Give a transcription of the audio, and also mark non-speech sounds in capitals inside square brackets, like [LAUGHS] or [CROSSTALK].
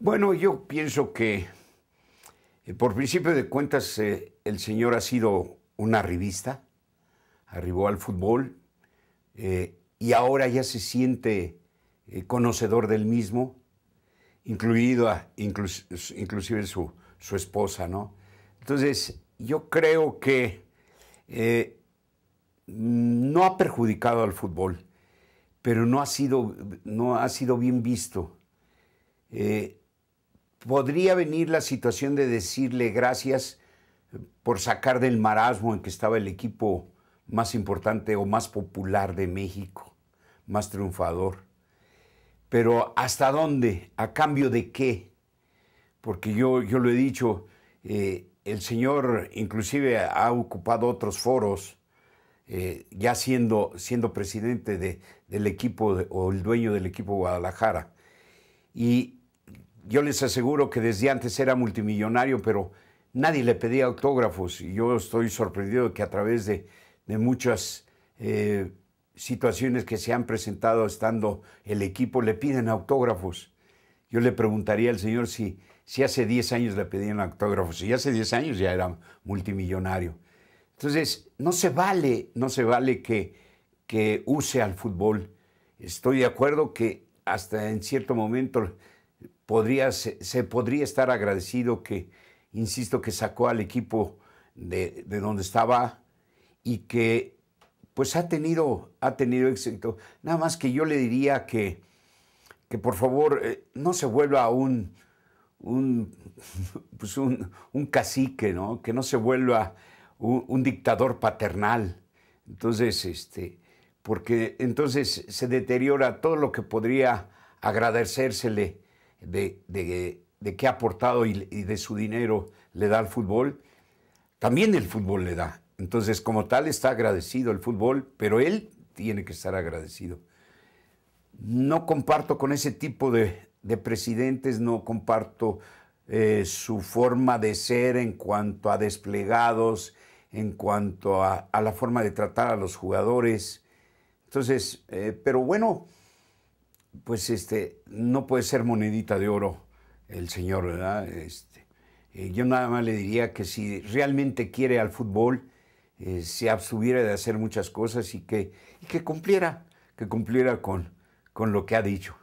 Bueno, yo pienso que eh, por principio de cuentas eh, el señor ha sido una revista, arribó al fútbol eh, y ahora ya se siente conocedor del mismo, incluido a, inclusive su, su esposa, ¿no? Entonces, yo creo que eh, no ha perjudicado al fútbol, pero no ha sido, no ha sido bien visto. Eh, podría venir la situación de decirle gracias por sacar del marasmo en que estaba el equipo más importante o más popular de México, más triunfador. Pero ¿hasta dónde? ¿A cambio de qué? Porque yo, yo lo he dicho, eh, el señor inclusive ha ocupado otros foros, eh, ya siendo, siendo presidente del equipo o el dueño del equipo Guadalajara. Y yo les aseguro que desde antes era multimillonario, pero nadie le pedía autógrafos. Y yo estoy sorprendido que a través de, muchas eh, situaciones que se han presentado estando el equipo, le piden autógrafos. Yo le preguntaría al señor si, si hace 10 años le pedían autógrafo, si hace 10 años ya era multimillonario. Entonces, no se vale, no se vale que, que use al fútbol. Estoy de acuerdo que hasta en cierto momento podría, se, podría estar agradecido que, insisto, que sacó al equipo de, de donde estaba y que pues ha tenido, ha tenido éxito. Nada más que yo le diría que que por favor eh, no se vuelva un, [LAUGHS] pues un, un, cacique, ¿no? que no se vuelva un, dictador paternal. Entonces, este, porque entonces se deteriora todo lo que podría agradecérsele de, de, que ha aportado y, de su dinero le da al fútbol. También el fútbol le da. Entonces, como tal, está agradecido el fútbol, pero él tiene que estar agradecido no comparto con ese tipo de, presidentes, no comparto eh, su forma de ser en cuanto a desplegados, en cuanto a, la forma de tratar a los jugadores. Entonces, eh, pero bueno, pues este, no puede ser monedita de oro el señor, ¿verdad? Este, eh, yo nada más le diría que si realmente quiere al fútbol, se abstuviera de hacer muchas cosas y que, y que cumpliera, que cumpliera con, con lo que ha dicho.